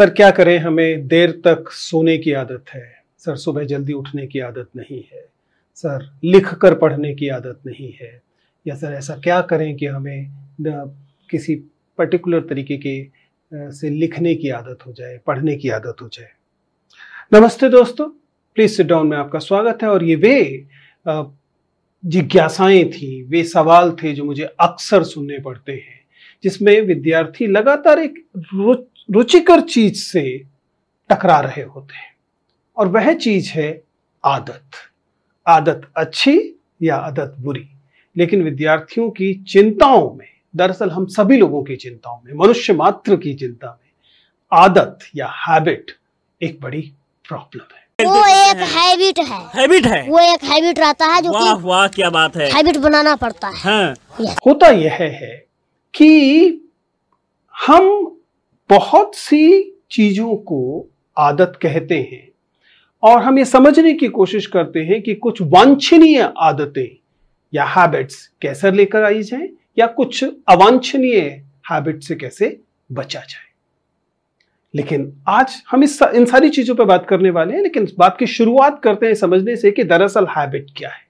Sir क्या करें हमें देर तक सोने की आदत है सर सुबह जल्दी उठने की आदत नहीं है सर लिख कर पढ़ने की आदत नहीं है या सर ऐसा क्या करें कि हमें किसी पर्टिकुलर तरीके के से लिखने की आदत हो जाए पढ़ने की आदत हो जाए नमस्ते दोस्तों प्लीज सिट डाउन में आपका स्वागत है और ये वे जिज्ञासाएं थी वे सवाल थे जो मुझे अक्सर सुनने पड़ते हैं जिसमें विद्यार्थी लगातार एक रुच रुचिकर चीज से टकरा रहे होते हैं और वह चीज है आदत आदत अच्छी या आदत बुरी लेकिन विद्यार्थियों की चिंताओं में दरअसल हम सभी लोगों की चिंताओं में मनुष्य मात्र की चिंता में आदत या हैबिट एक बड़ी प्रॉब्लम है वो एक हैबिट है हैबिट है वो एक हैबिट रहता है जो वाह वाह क्या बात है हैबिट बनाना पड़ता है हाँ। होता यह है कि हम बहुत सी चीजों को आदत कहते हैं और हम ये समझने की कोशिश करते हैं कि कुछ वांछनीय आदतें या हैबिट्स कैसे लेकर आई जाए या कुछ अवांछनीय हैबिट से कैसे बचा जाए लेकिन आज हम इस इन सारी चीजों पर बात करने वाले हैं लेकिन बात की शुरुआत करते हैं समझने से कि दरअसल हैबिट क्या है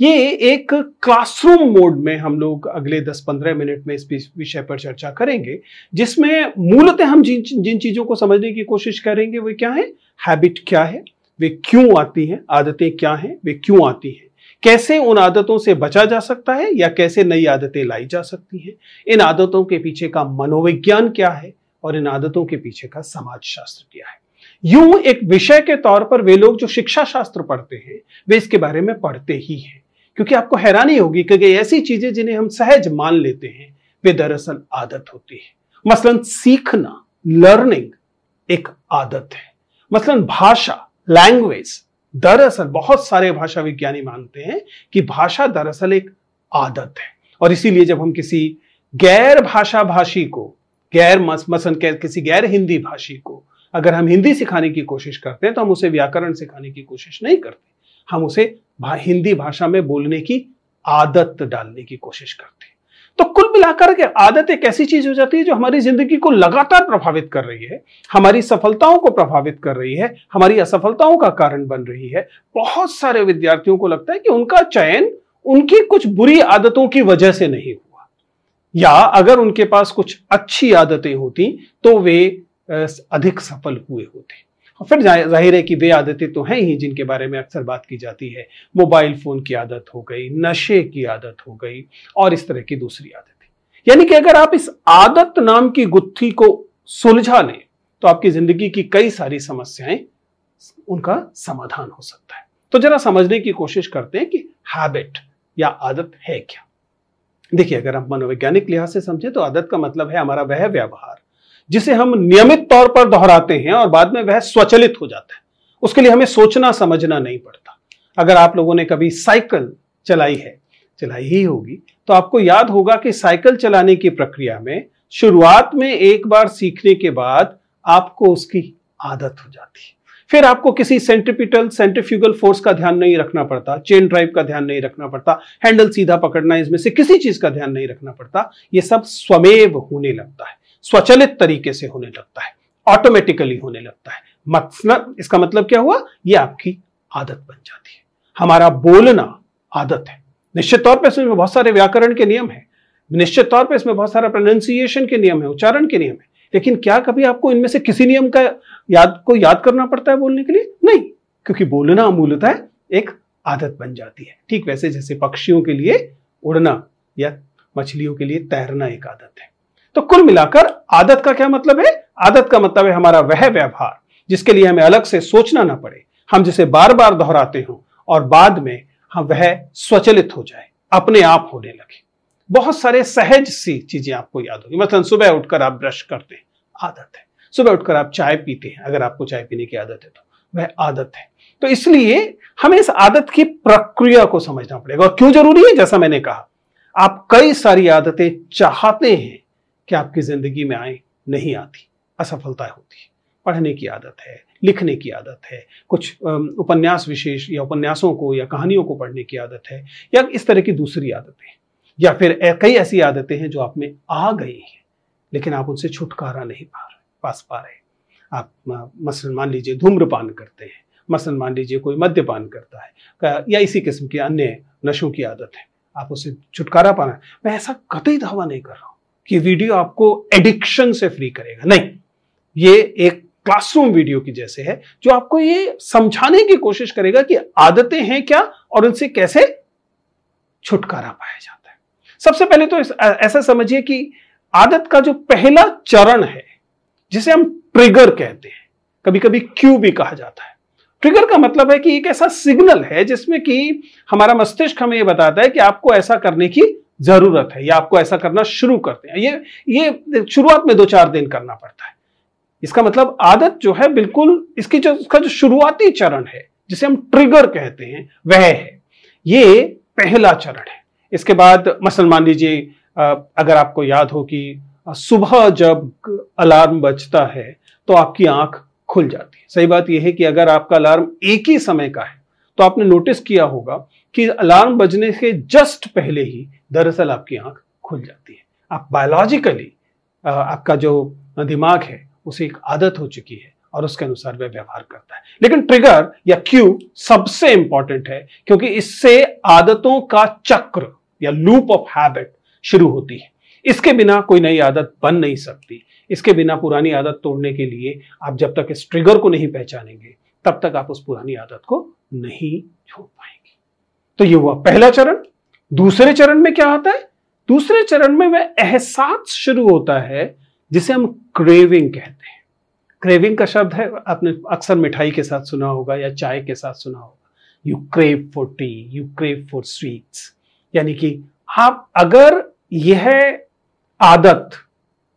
ये एक क्लासरूम मोड में हम लोग अगले 10-15 मिनट में इस विषय पर चर्चा करेंगे जिसमें मूलतः हम जिन जिन चीज़ों को समझने की कोशिश करेंगे वे क्या है हैबिट क्या है वे क्यों आती हैं आदतें क्या हैं वे क्यों आती हैं कैसे उन आदतों से बचा जा सकता है या कैसे नई आदतें लाई जा सकती हैं इन आदतों के पीछे का मनोविज्ञान क्या है और इन आदतों के पीछे का समाजशास्त्र क्या है यूं एक विषय के तौर पर वे लोग जो शिक्षा शास्त्र पढ़ते हैं वे इसके बारे में पढ़ते ही हैं क्योंकि आपको हैरानी होगी कि ऐसी चीजें जिन्हें हम सहज मान लेते हैं वे दरअसल आदत होती है मसलन सीखना लर्निंग एक आदत है मसलन भाषा लैंग्वेज दरअसल बहुत सारे भाषा विज्ञानी मानते हैं कि भाषा दरअसल एक आदत है और इसीलिए जब हम किसी गैर भाषा भाषी को गैर मस, मसन किसी गैर हिंदी भाषी को अगर हम हिंदी सिखाने की कोशिश करते हैं तो हम उसे व्याकरण सिखाने की कोशिश नहीं करते हम उसे भा, हिंदी भाषा में बोलने की आदत डालने की कोशिश करते हैं तो कुल मिलाकर के आदत एक ऐसी चीज हो जाती है जो हमारी जिंदगी को लगातार प्रभावित कर रही है हमारी सफलताओं को प्रभावित कर रही है हमारी असफलताओं का कारण बन रही है बहुत सारे विद्यार्थियों को लगता है कि उनका चयन उनकी कुछ बुरी आदतों की वजह से नहीं हुआ या अगर उनके पास कुछ अच्छी आदतें होती तो वे अधिक सफल हुए होते और फिर जाहिर है कि वे आदतें तो हैं ही जिनके बारे में अक्सर बात की जाती है मोबाइल फ़ोन की आदत हो गई नशे की आदत हो गई और इस तरह की दूसरी आदतें यानी कि अगर आप इस आदत नाम की गुत्थी को सुलझा लें तो आपकी ज़िंदगी की कई सारी समस्याएं उनका समाधान हो सकता है तो जरा समझने की कोशिश करते हैं कि हैबिट या आदत है क्या देखिए अगर हम मनोवैज्ञानिक लिहाज से समझें तो आदत का मतलब है हमारा वह व्यवहार जिसे हम नियमित तौर पर दोहराते हैं और बाद में वह स्वचलित हो जाता है उसके लिए हमें सोचना समझना नहीं पड़ता अगर आप लोगों ने कभी साइकिल चलाई है चलाई ही होगी तो आपको याद होगा कि साइकिल चलाने की प्रक्रिया में शुरुआत में एक बार सीखने के बाद आपको उसकी आदत हो जाती है फिर आपको किसी सेंट्रिपिटल सेंट्रिफ्यूगल फोर्स का ध्यान नहीं रखना पड़ता चेन ड्राइव का ध्यान नहीं रखना पड़ता हैंडल सीधा पकड़ना इसमें से किसी चीज का ध्यान नहीं रखना पड़ता ये सब स्वमेव होने लगता है स्वचलित तरीके से होने लगता है ऑटोमेटिकली होने लगता है मतलब इसका मतलब क्या हुआ ये आपकी आदत बन जाती है हमारा बोलना आदत है निश्चित तौर पर इसमें बहुत सारे व्याकरण के नियम है निश्चित तौर पर इसमें बहुत सारा प्रोनाउंसिएशन के नियम है उच्चारण के नियम है लेकिन क्या कभी आपको इनमें से किसी नियम का याद को याद करना पड़ता है बोलने के लिए नहीं क्योंकि बोलना है एक आदत बन जाती है ठीक वैसे जैसे पक्षियों के लिए उड़ना या मछलियों के लिए तैरना एक आदत है तो कुल मिलाकर आदत का क्या मतलब है आदत का मतलब है हमारा वह व्यवहार जिसके लिए हमें अलग से सोचना ना पड़े हम जिसे बार बार दोहराते हो और बाद में हम वह स्वचलित हो जाए अपने आप होने लगे बहुत सारे सहज सी चीजें आपको याद होगी मतलब सुबह उठकर आप ब्रश करते हैं आदत है सुबह उठकर आप चाय पीते हैं अगर आपको चाय पीने की आदत है तो वह आदत है तो इसलिए हमें इस आदत की प्रक्रिया को समझना पड़ेगा और क्यों जरूरी है जैसा मैंने कहा आप कई सारी आदतें चाहते हैं कि आपकी ज़िंदगी में आए नहीं आती असफलता होती है पढ़ने की आदत है लिखने की आदत है कुछ उपन्यास विशेष या उपन्यासों को या कहानियों को पढ़ने की आदत है या इस तरह की दूसरी आदतें या फिर कई ऐसी आदतें हैं जो आप में आ गई हैं लेकिन आप उनसे छुटकारा नहीं पा रहे पास पा रहे आप मसलन मान लीजिए धूम्रपान करते हैं मसलन मान लीजिए कोई मद्यपान करता है या इसी किस्म की अन्य नशों की आदत है आप उसे छुटकारा पा हैं मैं ऐसा कतई दावा नहीं कर रहा हूँ कि वीडियो आपको एडिक्शन से फ्री करेगा नहीं ये एक क्लासरूम वीडियो की जैसे है जो आपको ये समझाने की कोशिश करेगा कि आदतें हैं क्या और उनसे कैसे छुटकारा पाया जाता है सबसे पहले तो ऐसा समझिए कि आदत का जो पहला चरण है जिसे हम ट्रिगर कहते हैं कभी कभी क्यू भी कहा जाता है ट्रिगर का मतलब है कि एक ऐसा सिग्नल है जिसमें कि हमारा मस्तिष्क हमें यह बताता है कि आपको ऐसा करने की जरूरत है या आपको ऐसा करना शुरू करते हैं ये ये शुरुआत में दो चार दिन करना पड़ता है इसका मतलब आदत जो है बिल्कुल इसकी जो इसका जो शुरुआती चरण है जिसे हम ट्रिगर कहते हैं वह है ये पहला चरण है इसके बाद मसल मान लीजिए अगर आपको याद हो कि सुबह जब अलार्म बजता है तो आपकी आंख खुल जाती है सही बात यह है कि अगर आपका अलार्म एक ही समय का है तो आपने नोटिस किया होगा कि अलार्म बजने के जस्ट पहले ही दरअसल आपकी आंख खुल जाती है आप बायोलॉजिकली आपका जो दिमाग है उसे एक आदत हो चुकी है और उसके अनुसार वह व्यवहार करता है लेकिन ट्रिगर या क्यू सबसे इंपॉर्टेंट है क्योंकि इससे आदतों का चक्र या लूप ऑफ हैबिट शुरू होती है इसके बिना कोई नई आदत बन नहीं सकती इसके बिना पुरानी आदत तोड़ने के लिए आप जब तक इस ट्रिगर को नहीं पहचानेंगे तब तक आप उस पुरानी आदत को नहीं छोड़ पाएंगे तो ये हुआ पहला चरण दूसरे चरण में क्या आता है दूसरे चरण में वह एहसास शुरू होता है जिसे हम क्रेविंग कहते हैं क्रेविंग का शब्द है आपने अक्सर मिठाई के साथ सुना होगा या चाय के साथ सुना होगा you crave for tea you crave for sweets यानी कि आप अगर यह आदत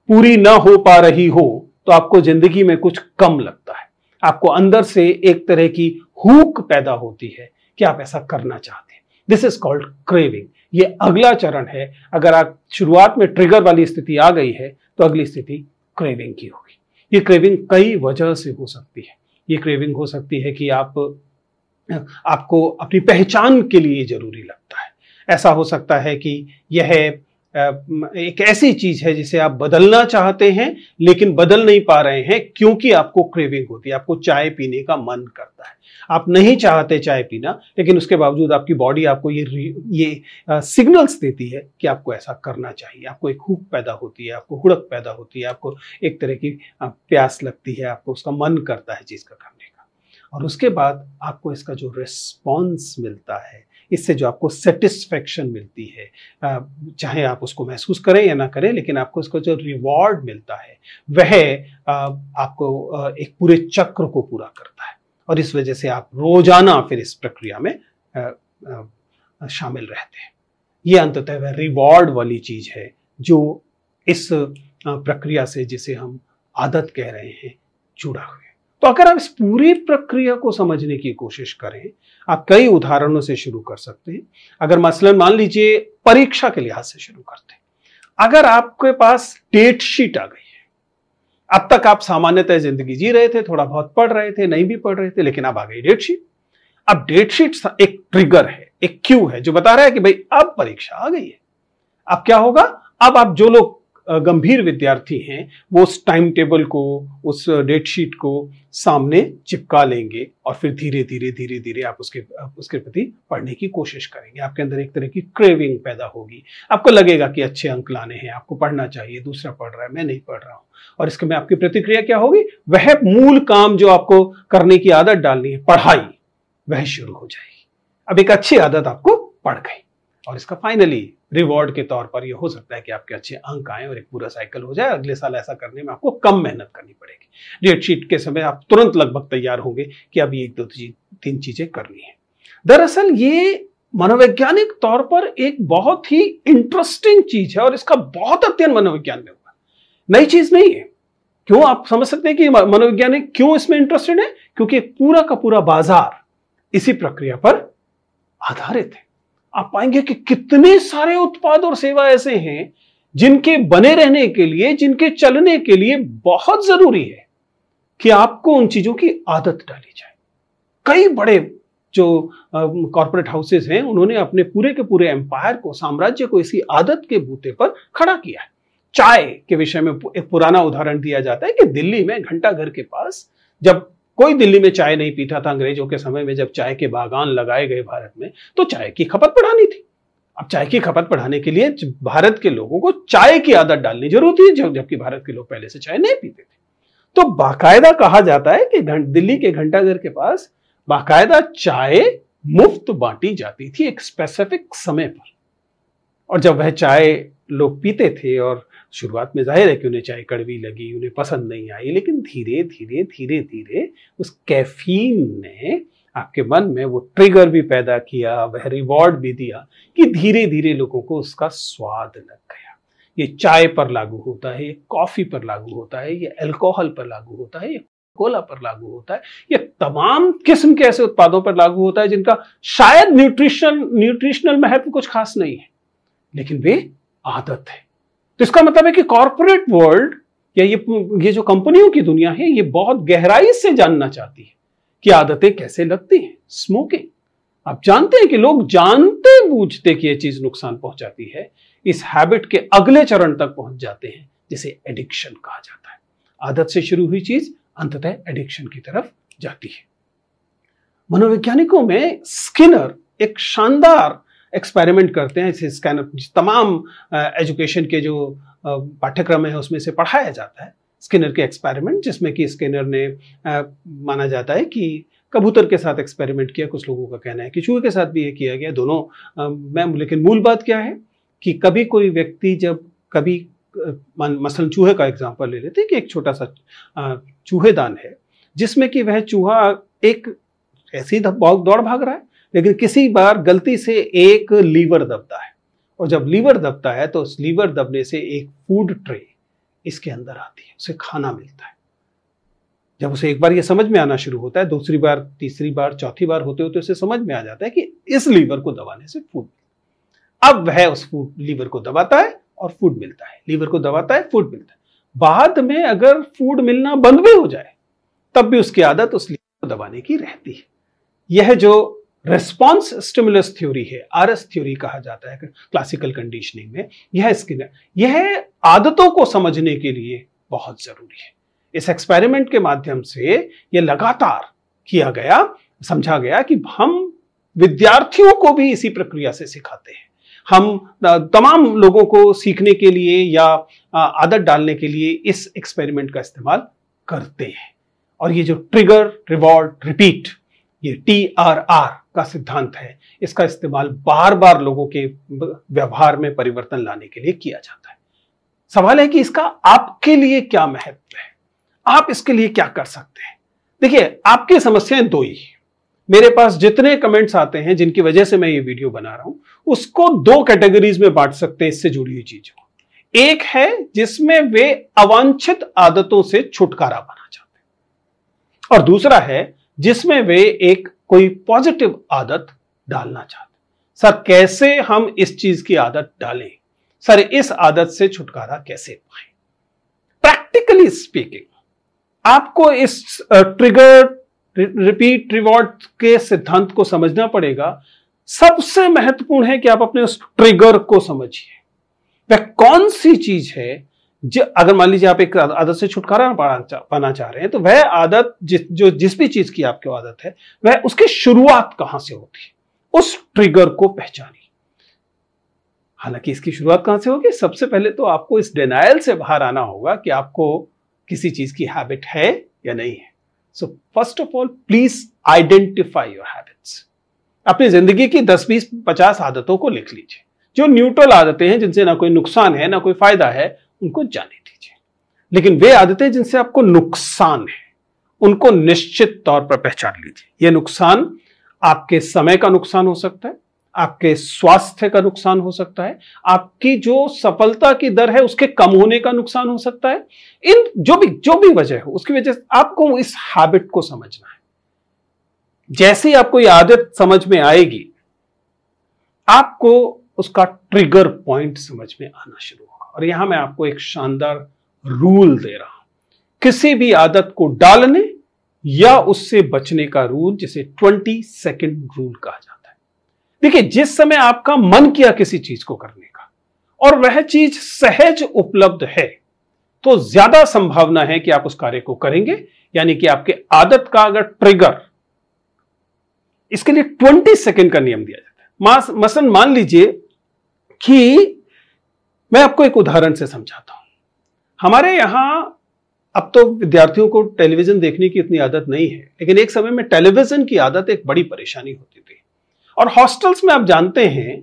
पूरी ना हो पा रही हो तो आपको जिंदगी में कुछ कम लगता है आपको अंदर से एक तरह की हुक पैदा होती है कि आप ऐसा करना चाहते दिस इज कॉल्ड क्रेविंग ये अगला चरण है अगर आप शुरुआत में ट्रिगर वाली स्थिति आ गई है तो अगली स्थिति क्रेविंग की होगी ये क्रेविंग कई वजह से हो सकती है ये क्रेविंग हो सकती है कि आप आपको अपनी पहचान के लिए जरूरी लगता है ऐसा हो सकता है कि यह एक ऐसी चीज है जिसे आप बदलना चाहते हैं लेकिन बदल नहीं पा रहे हैं क्योंकि आपको क्रेविंग होती है आपको चाय पीने का मन करता है आप नहीं चाहते चाय पीना लेकिन उसके बावजूद आपकी बॉडी आपको ये ये सिग्नल्स देती है कि आपको ऐसा करना चाहिए आपको एक हुक पैदा होती है आपको हुड़क पैदा होती है आपको एक तरह की प्यास लगती है आपको उसका मन करता है चीज़ का करने का और उसके बाद आपको इसका जो रिस्पॉन्स मिलता है इससे जो आपको सेटिस्फेक्शन मिलती है चाहे आप उसको महसूस करें या ना करें लेकिन आपको उसका जो रिवॉर्ड मिलता है वह आपको एक पूरे चक्र को पूरा करता है और इस वजह से आप रोजाना फिर इस प्रक्रिया में आ, आ, शामिल रहते हैं ये अंततः वह रिवॉर्ड वाली चीज है जो इस प्रक्रिया से जिसे हम आदत कह रहे हैं जुड़ा हुआ तो अगर आप इस पूरी प्रक्रिया को समझने की कोशिश करें आप कई उदाहरणों से शुरू कर सकते हैं अगर मसलन मान लीजिए परीक्षा के लिहाज से शुरू करते हैं अगर आपके पास डेट शीट आ गई अब तक आप सामान्यतः जिंदगी जी रहे थे थोड़ा बहुत पढ़ रहे थे नहीं भी पढ़ रहे थे लेकिन अब आ गई डेटशीट अब डेटशीट एक ट्रिगर है एक क्यू है जो बता रहा है कि भाई अब परीक्षा आ गई है अब क्या होगा अब आप जो लोग गंभीर विद्यार्थी हैं वो उस टाइम टेबल को उस डेट शीट को सामने चिपका लेंगे और फिर धीरे धीरे धीरे धीरे आप उसके आप उसके प्रति पढ़ने की कोशिश करेंगे आपके अंदर एक तरह की क्रेविंग पैदा होगी आपको लगेगा कि अच्छे अंक लाने हैं आपको पढ़ना चाहिए दूसरा पढ़ रहा है मैं नहीं पढ़ रहा हूँ और इसके में आपकी प्रतिक्रिया क्या होगी वह मूल काम जो आपको करने की आदत डालनी है पढ़ाई वह शुरू हो जाएगी अब एक अच्छी आदत आपको पड़ गई और इसका फाइनली रिवॉर्ड के तौर पर यह हो सकता है कि आपके अच्छे अंक आए और एक पूरा साइकिल हो जाए अगले साल ऐसा करने में आपको कम मेहनत करनी पड़ेगी डेट शीट के समय आप तुरंत लगभग तैयार होंगे कि अब एक दो तीन चीजें करनी है दरअसल ये मनोवैज्ञानिक तौर पर एक बहुत ही इंटरेस्टिंग चीज है और इसका बहुत अध्ययन मनोविज्ञान में हुआ नई चीज नहीं है क्यों आप समझ सकते हैं कि मनोवैज्ञानिक क्यों इसमें इंटरेस्टेड है क्योंकि पूरा का पूरा बाजार इसी प्रक्रिया पर आधारित है आप पाएंगे कि कितने सारे उत्पाद और सेवा ऐसे हैं जिनके बने रहने के लिए जिनके चलने के लिए बहुत जरूरी है कि आपको उन चीजों की आदत डाली जाए कई बड़े जो कॉरपोरेट हाउसेस हैं उन्होंने अपने पूरे के पूरे एम्पायर को साम्राज्य को इसी आदत के बूते पर खड़ा किया है चाय के विषय में एक पुराना उदाहरण दिया जाता है कि दिल्ली में घंटा घर के पास जब कोई दिल्ली में चाय नहीं पीता था अंग्रेजों के समय में जब चाय के बागान लगाए गए भारत में तो चाय की खपत बढ़ानी थी अब चाय की खपत बढ़ाने के लिए भारत के लोगों को चाय की आदत डालनी जरूरत थी जबकि भारत के लोग पहले से चाय नहीं पीते थे तो बाकायदा कहा जाता है कि दिल्ली के घंटाघर के पास बाकायदा चाय मुफ्त बांटी जाती थी एक स्पेसिफिक समय पर और जब वह चाय लोग पीते थे और शुरुआत में जाहिर है कि उन्हें चाय कड़वी लगी उन्हें पसंद नहीं आई लेकिन धीरे धीरे धीरे धीरे उस कैफीन ने आपके मन में वो ट्रिगर भी पैदा किया वह रिवॉर्ड भी दिया कि धीरे धीरे लोगों को उसका स्वाद लग गया ये चाय पर लागू होता है ये कॉफ़ी पर लागू होता है ये अल्कोहल पर लागू होता है ये कोला पर लागू होता है ये तमाम किस्म के ऐसे उत्पादों पर लागू होता है जिनका शायद न्यूट्रिशन न्यूट्रिशनल महत्व कुछ खास नहीं है लेकिन वे आदत है तो इसका मतलब है कि कॉरपोरेट वर्ल्ड या ये ये जो कंपनियों की दुनिया है ये बहुत गहराई से जानना चाहती है कि आदतें कैसे लगती हैं स्मोकिंग आप जानते हैं कि लोग जानते बूझते कि ये चीज नुकसान पहुंचाती है इस हैबिट के अगले चरण तक पहुंच जाते हैं जिसे एडिक्शन कहा जाता है आदत से शुरू हुई चीज अंततः एडिक्शन की तरफ जाती है मनोवैज्ञानिकों में स्किनर एक शानदार एक्सपेरिमेंट करते हैं इसे स्कैनर तमाम एजुकेशन के जो पाठ्यक्रम है उसमें से पढ़ाया जाता है स्किनर के एक्सपेरिमेंट जिसमें कि स्किनर ने आ, माना जाता है कि कबूतर के साथ एक्सपेरिमेंट किया कुछ लोगों का कहना है कि चूहे के साथ भी ये किया गया दोनों मैम मैं लेकिन मूल बात क्या है कि कभी कोई व्यक्ति जब कभी मसलन चूहे का एग्जाम्पल ले लेते हैं कि एक छोटा सा चूहेदान है जिसमें कि वह चूहा एक ऐसी दौड़ भाग रहा है लेकिन किसी बार गलती से एक लीवर दबता है और जब लीवर दबता है तो उस लीवर दबने से एक फूड ट्रे इसके अंदर आती है उसे खाना मिलता है जब उसे एक बार ये समझ में आना शुरू होता है दूसरी बार तीसरी बार चौथी बार होते होते उसे समझ में आ जाता है कि इस लीवर को दबाने से फूड अब वह उस फूड लीवर को दबाता है और फूड मिलता है लीवर को दबाता है फूड मिलता है बाद में अगर फूड मिलना बंद भी हो जाए तब भी उसकी आदत उस लीवर को दबाने की रहती है यह जो रेस्पॉन्स स्टिमुलस थ्योरी है आर एस थ्योरी कहा जाता है क्लासिकल कंडीशनिंग में यह स्किनर यह आदतों को समझने के लिए बहुत जरूरी है इस एक्सपेरिमेंट के माध्यम से यह लगातार किया गया समझा गया कि हम विद्यार्थियों को भी इसी प्रक्रिया से सिखाते हैं हम तमाम लोगों को सीखने के लिए या आदत डालने के लिए इस एक्सपेरिमेंट का इस्तेमाल करते हैं और ये जो ट्रिगर रिवॉर्ड रिपीट ये टी आर आर का सिद्धांत है इसका इस्तेमाल बार बार लोगों के व्यवहार में परिवर्तन लाने के लिए किया जाता है सवाल है कि इसका आपके लिए क्या महत्व है आप इसके लिए क्या कर सकते हैं देखिए आपकी समस्याएं दो ही मेरे पास जितने कमेंट्स आते हैं जिनकी वजह से मैं ये वीडियो बना रहा हूं उसको दो कैटेगरीज में बांट सकते हैं इससे जुड़ी हुई चीजों एक है जिसमें वे अवांछित आदतों से छुटकारा पाना चाहते हैं और दूसरा है जिसमें वे एक कोई पॉजिटिव आदत डालना चाहते सर कैसे हम इस चीज की आदत डालें सर इस आदत से छुटकारा कैसे पाए प्रैक्टिकली स्पीकिंग आपको इस ट्रिगर रिपीट रिवॉर्ड के सिद्धांत को समझना पड़ेगा सबसे महत्वपूर्ण है कि आप अपने उस ट्रिगर को समझिए वह कौन सी चीज है जो अगर मान लीजिए आप एक आदत से छुटकारा पाना चाह रहे हैं तो वह आदत जिस जो जिस भी चीज की आपकी आदत है वह उसकी शुरुआत कहां से होती है उस ट्रिगर को पहचानिए हालांकि इसकी शुरुआत कहां से होगी सबसे पहले तो आपको इस डिनाइल से बाहर आना होगा कि आपको किसी चीज की हैबिट है या नहीं है so first of all please identify your habits अपनी जिंदगी की 10 बीस 50 आदतों को लिख लीजिए जो न्यूट्रल आदतें हैं जिनसे ना कोई नुकसान है ना कोई फायदा है उनको जाने दीजिए लेकिन वे आदतें जिनसे आपको नुकसान है उनको निश्चित तौर पर पहचान लीजिए ये नुकसान आपके समय का नुकसान हो सकता है आपके स्वास्थ्य का नुकसान हो सकता है आपकी जो सफलता की दर है उसके कम होने का नुकसान हो सकता है इन जो भी जो भी वजह हो उसकी वजह से आपको इस हैबिट को समझना है जैसे ही आपको यह आदत समझ में आएगी आपको उसका ट्रिगर पॉइंट समझ में आना शुरू और यहां मैं आपको एक शानदार रूल दे रहा हूं किसी भी आदत को डालने या उससे बचने का रूल जिसे ट्वेंटी सेकेंड रूल कहा जाता है देखिए जिस समय आपका मन किया किसी चीज को करने का और वह चीज सहज उपलब्ध है तो ज्यादा संभावना है कि आप उस कार्य को करेंगे यानी कि आपके आदत का अगर ट्रिगर इसके लिए ट्वेंटी सेकेंड का नियम दिया जाता है मसन मान लीजिए कि मैं आपको एक उदाहरण से समझाता हूँ हमारे यहाँ अब तो विद्यार्थियों को टेलीविजन देखने की इतनी आदत नहीं है लेकिन एक समय में टेलीविजन की आदत एक बड़ी परेशानी होती थी और हॉस्टल्स में आप जानते हैं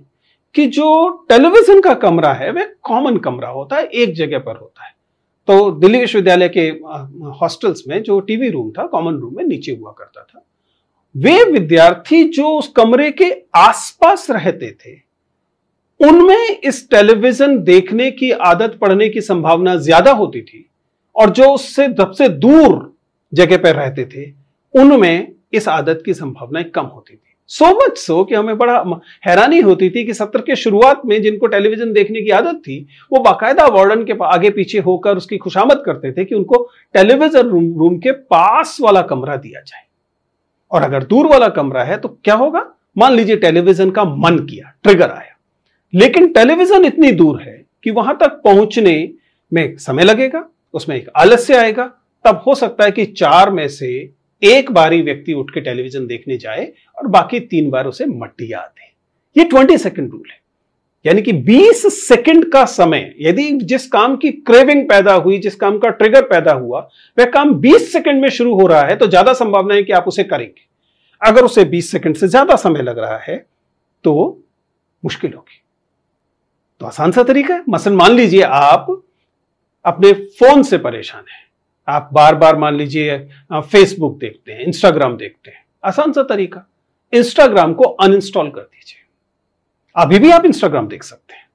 कि जो टेलीविजन का कमरा है वह कॉमन कमरा होता है एक जगह पर होता है तो दिल्ली विश्वविद्यालय के हॉस्टल्स में जो टीवी रूम था कॉमन रूम में नीचे हुआ करता था वे विद्यार्थी जो उस कमरे के आसपास रहते थे उनमें इस टेलीविजन देखने की आदत पड़ने की संभावना ज्यादा होती थी और जो उससे सबसे दूर जगह पर रहते थे उनमें इस आदत की संभावना कम होती थी सो मच सो कि हमें बड़ा हैरानी होती थी कि सत्र के शुरुआत में जिनको टेलीविजन देखने की आदत थी वो बाकायदा वार्डन के आगे पीछे होकर उसकी खुशामद करते थे कि उनको टेलीविजन रूम रूम के पास वाला कमरा दिया जाए और अगर दूर वाला कमरा है तो क्या होगा मान लीजिए टेलीविजन का मन किया ट्रिगर आया लेकिन टेलीविजन इतनी दूर है कि वहां तक पहुंचने में समय लगेगा उसमें एक आलस्य आएगा तब हो सकता है कि चार में से एक बार ही व्यक्ति उठ के टेलीविजन देखने जाए और बाकी तीन बार उसे याद दे ये ट्वेंटी सेकेंड रूल है यानी कि 20 सेकंड का समय यदि जिस काम की क्रेविंग पैदा हुई जिस काम का ट्रिगर पैदा हुआ वह काम 20 सेकंड में शुरू हो रहा है तो ज्यादा संभावना है कि आप उसे करेंगे अगर उसे 20 सेकंड से ज्यादा समय लग रहा है तो मुश्किल होगी तो आसान सा तरीका है मसल मान लीजिए आप अपने फोन से परेशान है आप बार बार मान लीजिए फेसबुक देखते हैं इंस्टाग्राम देखते हैं आसान सा तरीका इंस्टाग्राम को अनइंस्टॉल कर दीजिए अभी भी आप इंस्टाग्राम देख सकते हैं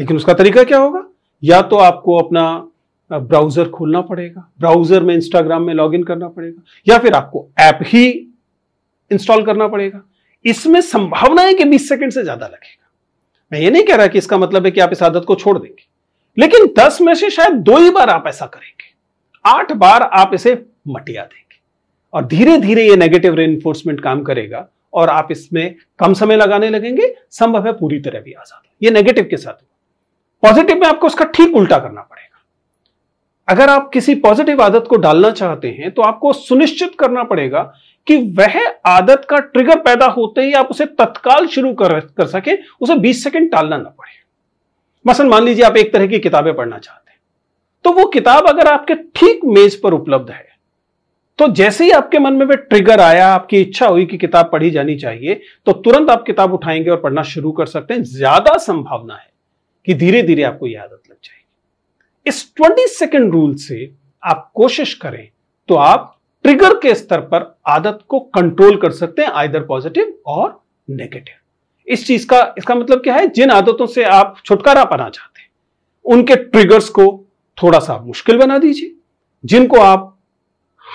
लेकिन उसका तरीका क्या होगा या तो आपको अपना ब्राउजर खोलना पड़ेगा ब्राउजर में इंस्टाग्राम में लॉग करना पड़ेगा या फिर आपको ऐप ही इंस्टॉल करना पड़ेगा इसमें संभावना है कि बीस सेकेंड से ज्यादा लगेगा मैं ये नहीं कह रहा कि इसका मतलब है कि आप इस आदत को छोड़ देंगे लेकिन दस में से शायद दो ही बार आप ऐसा करेंगे आठ बार आप इसे मटिया देंगे और धीरे धीरे ये नेगेटिव रेनफोर्समेंट काम करेगा और आप इसमें कम समय लगाने लगेंगे संभव है पूरी तरह भी आजाद ये नेगेटिव के साथ पॉजिटिव में आपको उसका ठीक उल्टा करना पड़ेगा अगर आप किसी पॉजिटिव आदत को डालना चाहते हैं तो आपको सुनिश्चित करना पड़ेगा कि वह आदत का ट्रिगर पैदा होते ही आप उसे तत्काल शुरू कर कर सके उसे 20 सेकंड टालना ना पड़े मसलन मान लीजिए आप एक तरह की किताबें पढ़ना चाहते हैं तो वो किताब अगर आपके ठीक मेज पर उपलब्ध है तो जैसे ही आपके मन में वह ट्रिगर आया आपकी इच्छा हुई कि किताब पढ़ी जानी चाहिए तो तुरंत आप किताब उठाएंगे और पढ़ना शुरू कर सकते हैं ज्यादा संभावना है कि धीरे धीरे आपको यह आदत लग जाएगी इस ट्वेंटी सेकेंड रूल से आप कोशिश करें तो आप ट्रिगर के स्तर पर आदत को कंट्रोल कर सकते हैं आइदर पॉजिटिव और नेगेटिव इस चीज का इसका मतलब क्या है जिन आदतों से आप छुटकारा पाना चाहते हैं उनके ट्रिगर्स को थोड़ा सा मुश्किल बना दीजिए जिनको आप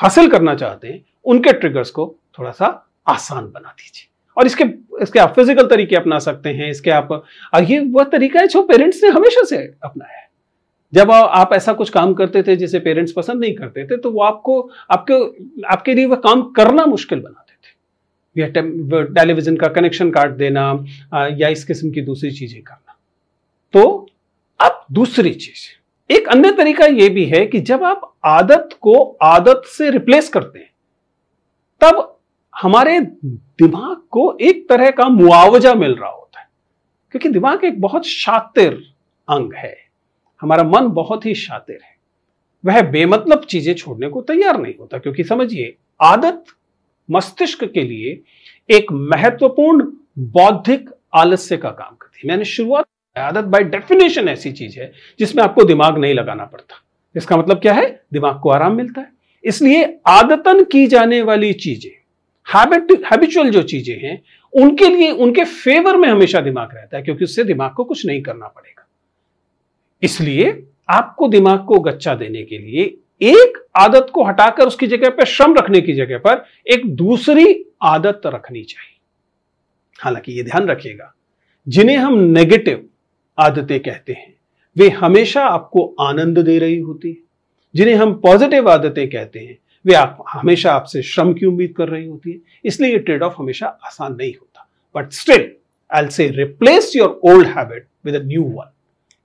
हासिल करना चाहते हैं उनके ट्रिगर्स को थोड़ा सा आसान बना दीजिए और इसके इसके आप फिजिकल तरीके अपना सकते हैं इसके आप ये वह तरीका है जो पेरेंट्स ने हमेशा से अपनाया है जब आप ऐसा कुछ काम करते थे जिसे पेरेंट्स पसंद नहीं करते थे तो वो आपको आपके आपके लिए वह काम करना मुश्किल बनाते थे या टेलीविजन का कनेक्शन काट देना या इस किस्म की दूसरी चीजें करना तो अब दूसरी चीज एक अन्य तरीका यह भी है कि जब आप आदत को आदत से रिप्लेस करते हैं तब हमारे दिमाग को एक तरह का मुआवजा मिल रहा होता है क्योंकि दिमाग एक बहुत शातिर अंग है हमारा मन बहुत ही शातिर है वह बेमतलब चीजें छोड़ने को तैयार नहीं होता क्योंकि समझिए आदत मस्तिष्क के लिए एक महत्वपूर्ण बौद्धिक आलस्य का काम करती है मैंने शुरुआत आदत बाय डेफिनेशन ऐसी चीज है जिसमें आपको दिमाग नहीं लगाना पड़ता इसका मतलब क्या है दिमाग को आराम मिलता है इसलिए आदतन की जाने वाली चीजें हैबिट हैबिचुअल जो चीजें हैं उनके लिए उनके फेवर में हमेशा दिमाग रहता है क्योंकि उससे दिमाग को कुछ नहीं करना पड़ेगा इसलिए आपको दिमाग को गच्चा देने के लिए एक आदत को हटाकर उसकी जगह पर श्रम रखने की जगह पर एक दूसरी आदत रखनी चाहिए हालांकि ये ध्यान रखिएगा जिन्हें हम नेगेटिव आदतें कहते हैं वे हमेशा आपको आनंद दे रही होती है जिन्हें हम पॉजिटिव आदतें कहते हैं वे आप हमेशा आपसे श्रम की उम्मीद कर रही होती है इसलिए ये ट्रेड ऑफ हमेशा आसान नहीं होता but still I say replace your old habit with new one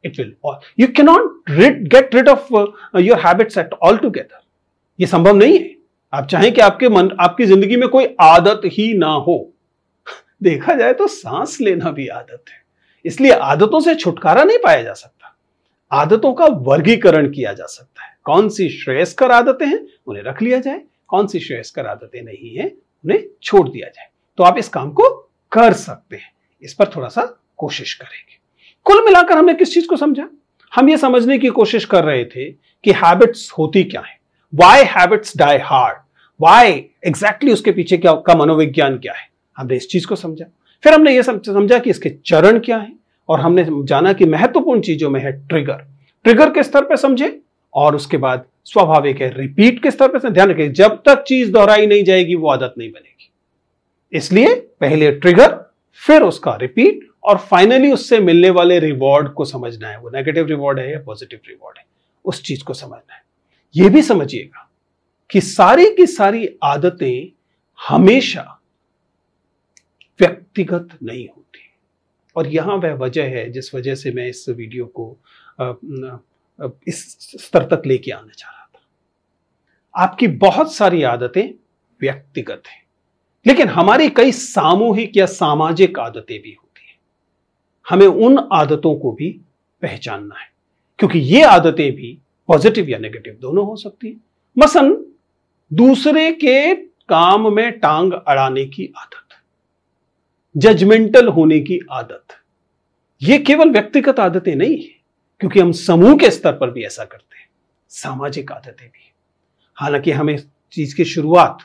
it will you cannot rid, get rid of uh, your habits at altogether ये संभव नहीं है आप चाहें कि आपके मन आपकी जिंदगी में कोई आदत ही ना हो देखा जाए तो सांस लेना भी आदत है इसलिए आदतों से छुटकारा नहीं पाया जा सकता आदतों का वर्गीकरण किया जा सकता है कौन सी श्रेयस्कर आदतें हैं उन्हें रख लिया जाए कौन सी श्रेयस्कर आदतें नहीं है उन्हें छोड़ दिया जाए तो आप इस काम को कर सकते हैं इस पर थोड़ा सा कोशिश करेंगे कुल मिलाकर हमने किस चीज को समझा हम ये समझने की कोशिश कर रहे थे कि हैबिट्स होती क्या है why habits die hard why exactly उसके पीछे क्या का मनोविज्ञान क्या है हमने इस चीज को समझा फिर हमने ये समझा कि इसके चरण क्या है और हमने जाना कि महत्वपूर्ण चीजों में है ट्रिगर ट्रिगर के स्तर पर समझे और उसके बाद स्वाभाविक है रिपीट के स्तर पर ध्यान रखें जब तक चीज दोहराई नहीं जाएगी वो आदत नहीं बनेगी इसलिए पहले ट्रिगर फिर उसका रिपीट और फाइनली उससे मिलने वाले रिवॉर्ड को समझना है वो नेगेटिव रिवॉर्ड है या पॉजिटिव रिवॉर्ड है उस चीज को समझना है ये भी समझिएगा कि सारी की सारी आदतें हमेशा व्यक्तिगत नहीं होती और यहां वह वजह है जिस वजह से मैं इस वीडियो को इस स्तर तक लेके आना चाह रहा था आपकी बहुत सारी आदतें व्यक्तिगत हैं लेकिन हमारी कई सामूहिक या सामाजिक आदतें भी होती हमें उन आदतों को भी पहचानना है क्योंकि ये आदतें भी पॉजिटिव या नेगेटिव दोनों हो सकती हैं मसन दूसरे के काम में टांग अड़ाने की आदत जजमेंटल होने की आदत ये केवल व्यक्तिगत आदतें नहीं है क्योंकि हम समूह के स्तर पर भी ऐसा करते हैं सामाजिक आदतें भी हालांकि हमें चीज की शुरुआत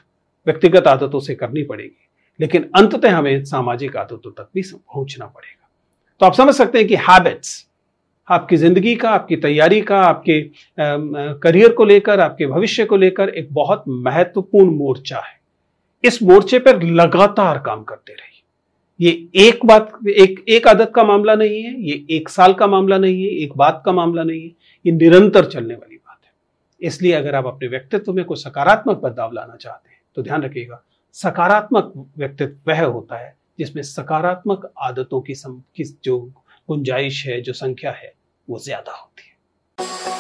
व्यक्तिगत आदतों से करनी पड़ेगी लेकिन अंततः हमें सामाजिक आदतों तक भी पहुंचना पड़ेगा तो आप समझ सकते हैं कि हैबिट्स आपकी ज़िंदगी का आपकी तैयारी का आपके करियर को लेकर आपके भविष्य को लेकर एक बहुत महत्वपूर्ण मोर्चा है इस मोर्चे पर लगातार काम करते रहिए ये एक बात एक एक आदत का मामला नहीं है ये एक साल का मामला नहीं है एक बात का मामला नहीं है ये निरंतर चलने वाली बात है इसलिए अगर आप अपने व्यक्तित्व में कोई सकारात्मक बदलाव लाना चाहते हैं तो ध्यान रखिएगा सकारात्मक व्यक्तित्व वह होता है जिसमें सकारात्मक आदतों की, सम, की जो गुंजाइश है जो संख्या है वो ज्यादा होती है